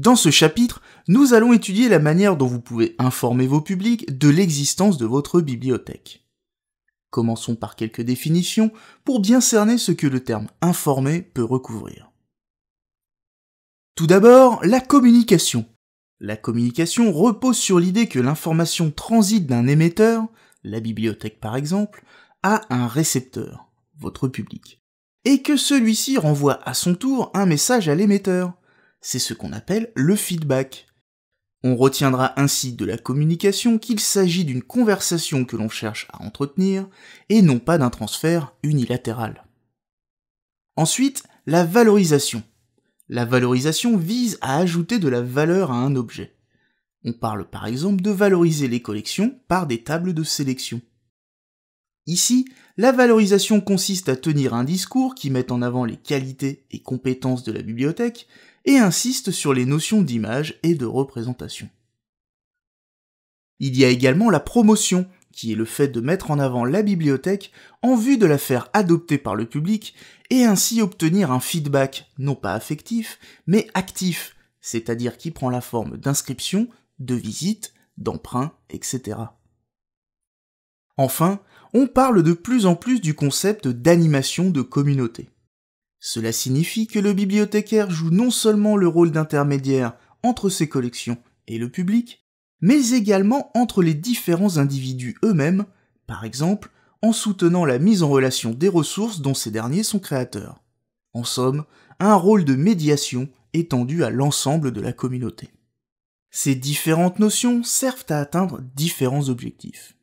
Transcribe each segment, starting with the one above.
Dans ce chapitre, nous allons étudier la manière dont vous pouvez informer vos publics de l'existence de votre bibliothèque. Commençons par quelques définitions pour bien cerner ce que le terme informer peut recouvrir. Tout d'abord, la communication. La communication repose sur l'idée que l'information transite d'un émetteur, la bibliothèque par exemple, à un récepteur, votre public, et que celui-ci renvoie à son tour un message à l'émetteur, c'est ce qu'on appelle le feedback. On retiendra ainsi de la communication qu'il s'agit d'une conversation que l'on cherche à entretenir et non pas d'un transfert unilatéral. Ensuite, la valorisation. La valorisation vise à ajouter de la valeur à un objet. On parle par exemple de valoriser les collections par des tables de sélection. Ici, la valorisation consiste à tenir un discours qui met en avant les qualités et compétences de la bibliothèque et insiste sur les notions d'image et de représentation. Il y a également la promotion, qui est le fait de mettre en avant la bibliothèque en vue de la faire adopter par le public et ainsi obtenir un feedback, non pas affectif, mais actif, c'est-à-dire qui prend la forme d'inscriptions, de visites, d'emprunts, etc. Enfin, on parle de plus en plus du concept d'animation de communauté. Cela signifie que le bibliothécaire joue non seulement le rôle d'intermédiaire entre ses collections et le public, mais également entre les différents individus eux-mêmes, par exemple en soutenant la mise en relation des ressources dont ces derniers sont créateurs. En somme, un rôle de médiation étendu à l'ensemble de la communauté. Ces différentes notions servent à atteindre différents objectifs.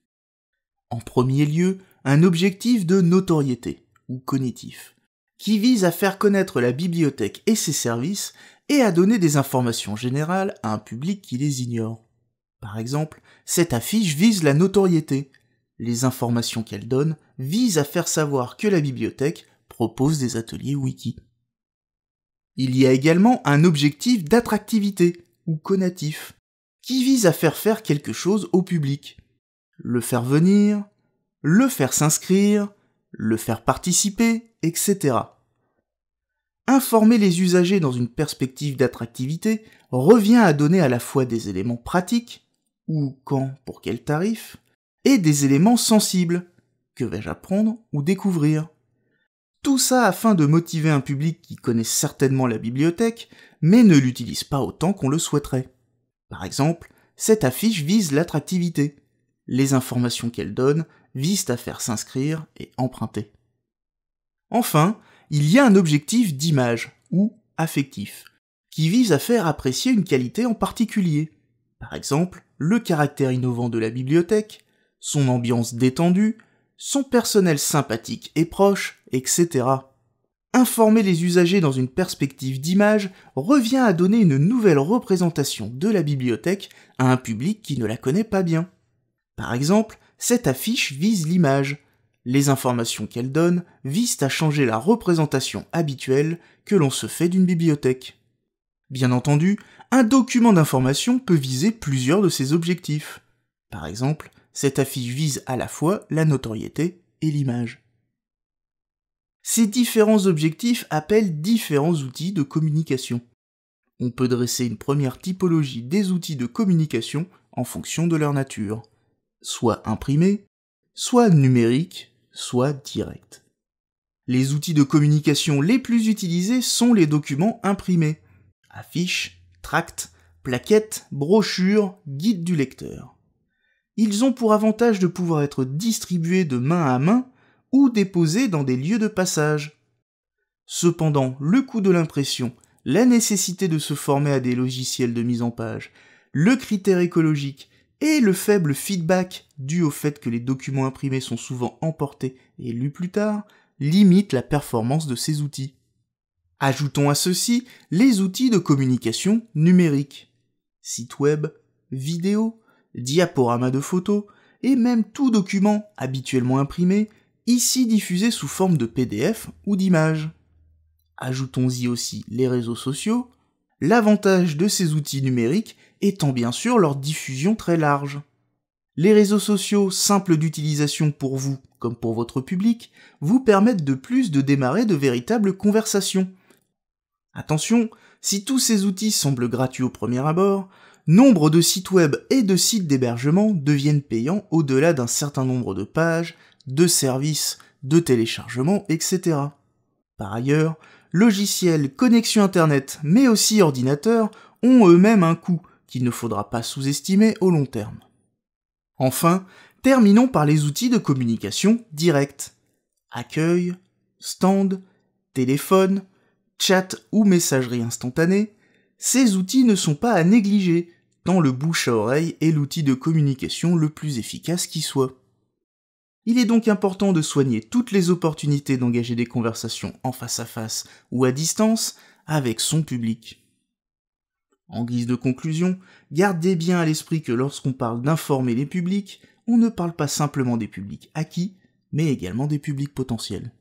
En premier lieu, un objectif de notoriété, ou cognitif, qui vise à faire connaître la bibliothèque et ses services et à donner des informations générales à un public qui les ignore. Par exemple, cette affiche vise la notoriété. Les informations qu'elle donne visent à faire savoir que la bibliothèque propose des ateliers wiki. Il y a également un objectif d'attractivité, ou conatif, qui vise à faire faire quelque chose au public. Le faire venir, le faire s'inscrire, le faire participer, etc. Informer les usagers dans une perspective d'attractivité revient à donner à la fois des éléments pratiques, ou quand, pour quel tarif, et des éléments sensibles, que vais-je apprendre ou découvrir. Tout ça afin de motiver un public qui connaît certainement la bibliothèque, mais ne l'utilise pas autant qu'on le souhaiterait. Par exemple, cette affiche vise l'attractivité. Les informations qu'elle donne visent à faire s'inscrire et emprunter. Enfin, il y a un objectif d'image ou affectif, qui vise à faire apprécier une qualité en particulier. Par exemple, le caractère innovant de la bibliothèque, son ambiance détendue, son personnel sympathique et proche, etc. Informer les usagers dans une perspective d'image revient à donner une nouvelle représentation de la bibliothèque à un public qui ne la connaît pas bien. Par exemple, cette affiche vise l'image. Les informations qu'elle donne visent à changer la représentation habituelle que l'on se fait d'une bibliothèque. Bien entendu, un document d'information peut viser plusieurs de ses objectifs. Par exemple, cette affiche vise à la fois la notoriété et l'image. Ces différents objectifs appellent différents outils de communication. On peut dresser une première typologie des outils de communication en fonction de leur nature soit imprimés, soit numériques, soit directs. Les outils de communication les plus utilisés sont les documents imprimés, affiches, tracts, plaquettes, brochures, guides du lecteur. Ils ont pour avantage de pouvoir être distribués de main à main ou déposés dans des lieux de passage. Cependant, le coût de l'impression, la nécessité de se former à des logiciels de mise en page, le critère écologique et le faible feedback dû au fait que les documents imprimés sont souvent emportés et lus plus tard limite la performance de ces outils. Ajoutons à ceci les outils de communication numérique, site web, vidéo, diaporama de photos et même tout document habituellement imprimé, ici diffusé sous forme de PDF ou d'image. Ajoutons-y aussi les réseaux sociaux. L'avantage de ces outils numériques étant bien sûr leur diffusion très large. Les réseaux sociaux, simples d'utilisation pour vous comme pour votre public, vous permettent de plus de démarrer de véritables conversations. Attention, si tous ces outils semblent gratuits au premier abord, nombre de sites web et de sites d'hébergement deviennent payants au-delà d'un certain nombre de pages, de services, de téléchargements, etc. Par ailleurs, logiciels, connexions Internet, mais aussi ordinateurs ont eux-mêmes un coût, qu'il ne faudra pas sous-estimer au long terme. Enfin, terminons par les outils de communication directe. Accueil, stand, téléphone, chat ou messagerie instantanée, ces outils ne sont pas à négliger, tant le bouche à oreille est l'outil de communication le plus efficace qui soit. Il est donc important de soigner toutes les opportunités d'engager des conversations en face à face ou à distance avec son public. En guise de conclusion, gardez bien à l'esprit que lorsqu'on parle d'informer les publics, on ne parle pas simplement des publics acquis, mais également des publics potentiels.